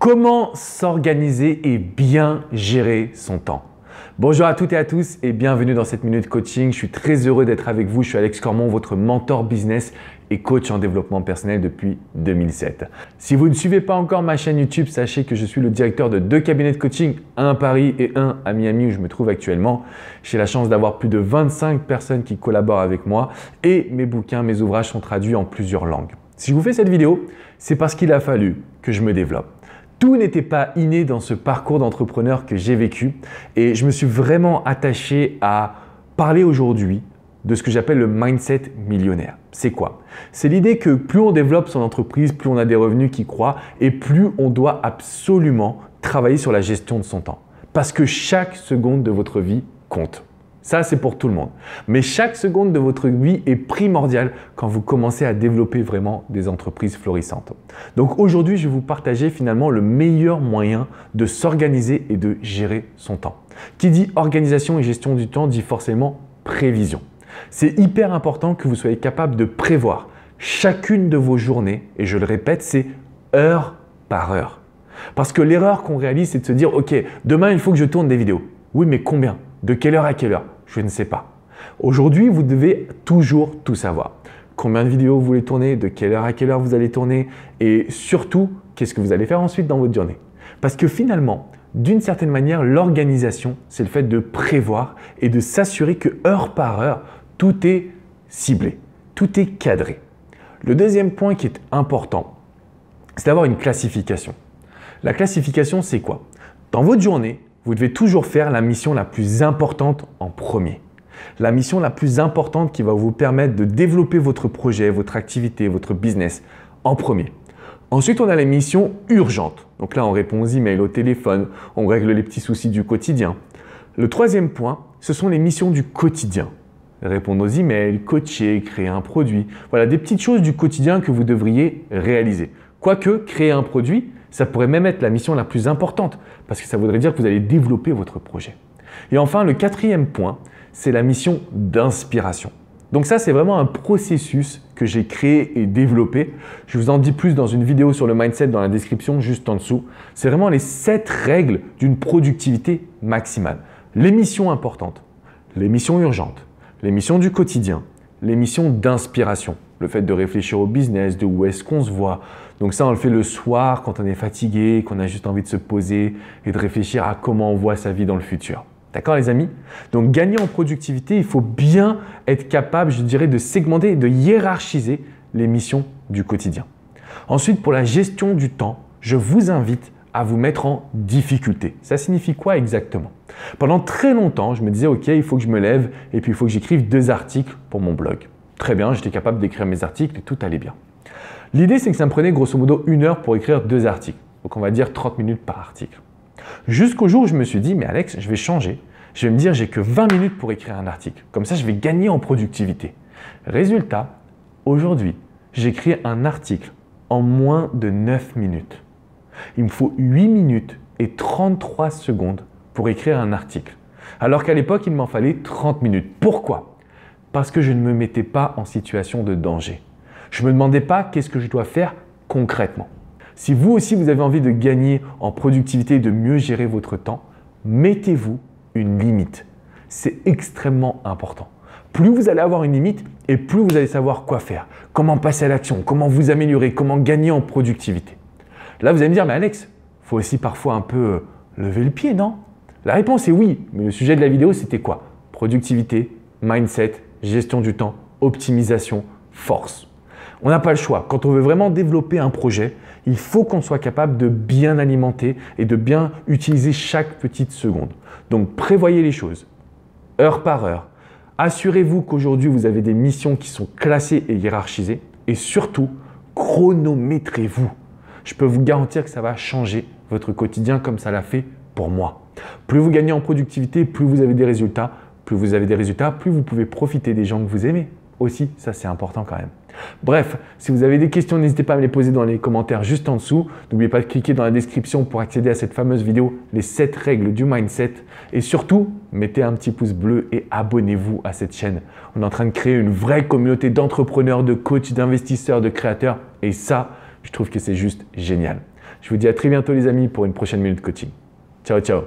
Comment s'organiser et bien gérer son temps Bonjour à toutes et à tous et bienvenue dans cette minute coaching. Je suis très heureux d'être avec vous. Je suis Alex Cormon, votre mentor business et coach en développement personnel depuis 2007. Si vous ne suivez pas encore ma chaîne YouTube, sachez que je suis le directeur de deux cabinets de coaching, un à Paris et un à Miami où je me trouve actuellement. J'ai la chance d'avoir plus de 25 personnes qui collaborent avec moi et mes bouquins, mes ouvrages sont traduits en plusieurs langues. Si je vous fais cette vidéo, c'est parce qu'il a fallu que je me développe. Tout n'était pas inné dans ce parcours d'entrepreneur que j'ai vécu et je me suis vraiment attaché à parler aujourd'hui de ce que j'appelle le mindset millionnaire. C'est quoi C'est l'idée que plus on développe son entreprise, plus on a des revenus qui croient et plus on doit absolument travailler sur la gestion de son temps. Parce que chaque seconde de votre vie compte. Ça, c'est pour tout le monde. Mais chaque seconde de votre vie est primordiale quand vous commencez à développer vraiment des entreprises florissantes. Donc aujourd'hui, je vais vous partager finalement le meilleur moyen de s'organiser et de gérer son temps. Qui dit organisation et gestion du temps dit forcément prévision. C'est hyper important que vous soyez capable de prévoir chacune de vos journées, et je le répète, c'est heure par heure. Parce que l'erreur qu'on réalise, c'est de se dire, OK, demain, il faut que je tourne des vidéos. Oui, mais combien de quelle heure à quelle heure Je ne sais pas. Aujourd'hui, vous devez toujours tout savoir. Combien de vidéos vous voulez tourner, de quelle heure à quelle heure vous allez tourner et surtout, qu'est-ce que vous allez faire ensuite dans votre journée. Parce que finalement, d'une certaine manière, l'organisation, c'est le fait de prévoir et de s'assurer que heure par heure, tout est ciblé, tout est cadré. Le deuxième point qui est important, c'est d'avoir une classification. La classification, c'est quoi Dans votre journée, vous devez toujours faire la mission la plus importante en premier. La mission la plus importante qui va vous permettre de développer votre projet, votre activité, votre business en premier. Ensuite, on a les missions urgentes. Donc là, on répond aux emails, au téléphone, on règle les petits soucis du quotidien. Le troisième point, ce sont les missions du quotidien. Répondre aux emails, coacher, créer un produit. Voilà des petites choses du quotidien que vous devriez réaliser. Quoique, créer un produit, ça pourrait même être la mission la plus importante, parce que ça voudrait dire que vous allez développer votre projet. Et enfin, le quatrième point, c'est la mission d'inspiration. Donc ça, c'est vraiment un processus que j'ai créé et développé. Je vous en dis plus dans une vidéo sur le mindset dans la description juste en dessous. C'est vraiment les sept règles d'une productivité maximale. Les missions importantes, les missions urgentes, les missions du quotidien, les missions d'inspiration, le fait de réfléchir au business, de où est-ce qu'on se voit. Donc ça, on le fait le soir quand on est fatigué, qu'on a juste envie de se poser et de réfléchir à comment on voit sa vie dans le futur. D'accord les amis Donc gagner en productivité, il faut bien être capable, je dirais, de segmenter et de hiérarchiser les missions du quotidien. Ensuite, pour la gestion du temps, je vous invite à vous mettre en difficulté. Ça signifie quoi exactement Pendant très longtemps, je me disais, ok, il faut que je me lève et puis il faut que j'écrive deux articles pour mon blog. Très bien, j'étais capable d'écrire mes articles et tout allait bien. L'idée, c'est que ça me prenait grosso modo une heure pour écrire deux articles. Donc on va dire 30 minutes par article. Jusqu'au jour où je me suis dit, mais Alex, je vais changer. Je vais me dire, j'ai que 20 minutes pour écrire un article. Comme ça, je vais gagner en productivité. Résultat, aujourd'hui, j'écris un article en moins de 9 minutes. Il me faut 8 minutes et 33 secondes pour écrire un article. Alors qu'à l'époque, il m'en fallait 30 minutes. Pourquoi parce que je ne me mettais pas en situation de danger. Je ne me demandais pas qu'est-ce que je dois faire concrètement. Si vous aussi vous avez envie de gagner en productivité et de mieux gérer votre temps, mettez-vous une limite. C'est extrêmement important. Plus vous allez avoir une limite et plus vous allez savoir quoi faire, comment passer à l'action, comment vous améliorer, comment gagner en productivité. Là, vous allez me dire, mais Alex, il faut aussi parfois un peu euh, lever le pied, non La réponse est oui, mais le sujet de la vidéo, c'était quoi Productivité, mindset gestion du temps, optimisation, force. On n'a pas le choix. Quand on veut vraiment développer un projet, il faut qu'on soit capable de bien alimenter et de bien utiliser chaque petite seconde. Donc prévoyez les choses, heure par heure. Assurez-vous qu'aujourd'hui vous avez des missions qui sont classées et hiérarchisées. Et surtout, chronométrez-vous. Je peux vous garantir que ça va changer votre quotidien comme ça l'a fait pour moi. Plus vous gagnez en productivité, plus vous avez des résultats, plus vous avez des résultats, plus vous pouvez profiter des gens que vous aimez. Aussi, ça c'est important quand même. Bref, si vous avez des questions, n'hésitez pas à me les poser dans les commentaires juste en dessous. N'oubliez pas de cliquer dans la description pour accéder à cette fameuse vidéo, les 7 règles du mindset. Et surtout, mettez un petit pouce bleu et abonnez-vous à cette chaîne. On est en train de créer une vraie communauté d'entrepreneurs, de coachs, d'investisseurs, de créateurs. Et ça, je trouve que c'est juste génial. Je vous dis à très bientôt les amis pour une prochaine minute coaching. Ciao ciao